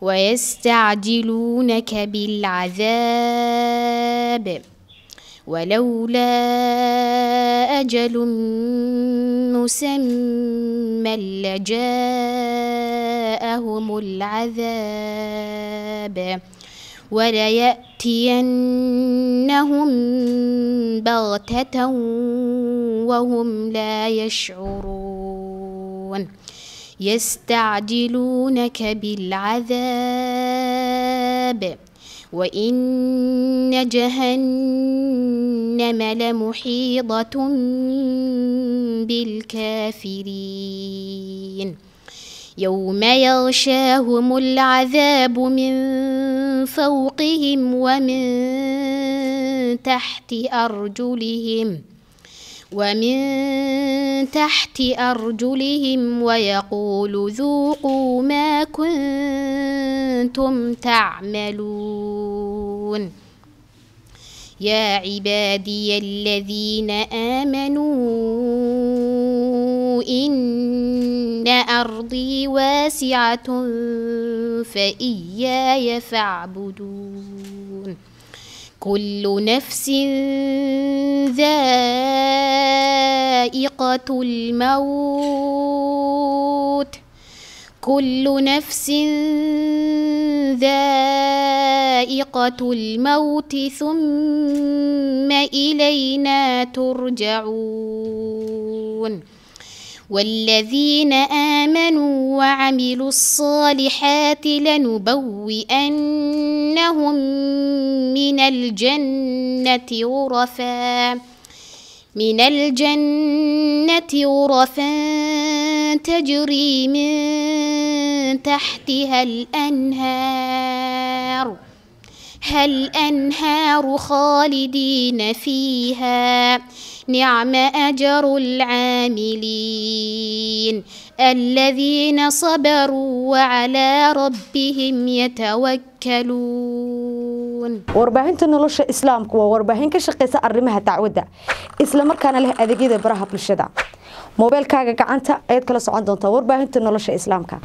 ويستعجلونك بالعذاب ولولا أجل مسمى لجاءهم العذاب وليأتينهم بغتة وهم لا يشعرون يستعجلونك بالعذاب وإن جهنم لمحيطة بالكافرين يوم يغشاهم العذاب من فوقهم ومن تحت أرجلهم ۖ ومن تحت ارجلهم ويقول ذوقوا ما كنتم تعملون يا عبادي الذين امنوا ان ارضي واسعه فاياي فاعبدون كل نفس ذات ذائقة الموت كل نفس ذائقة الموت ثم إلينا ترجعون والذين آمنوا وعملوا الصالحات لنبوئنهم من الجنة غرفاً من الجنة غرفا تجري من تحتها الأنهار هل أنهار خالدين فيها نعم أجر العاملين الذين صبروا وعلى ربهم يتوكلون warbaahinta nolosha islaamku waa warbaahin ka shaqeysa arrimaha dacwadda islamarkaana leh adeegyada baraha bulshada moobeelkaaga gacanta ayaad kala socon doontaa warbaahinta nolosha islaamka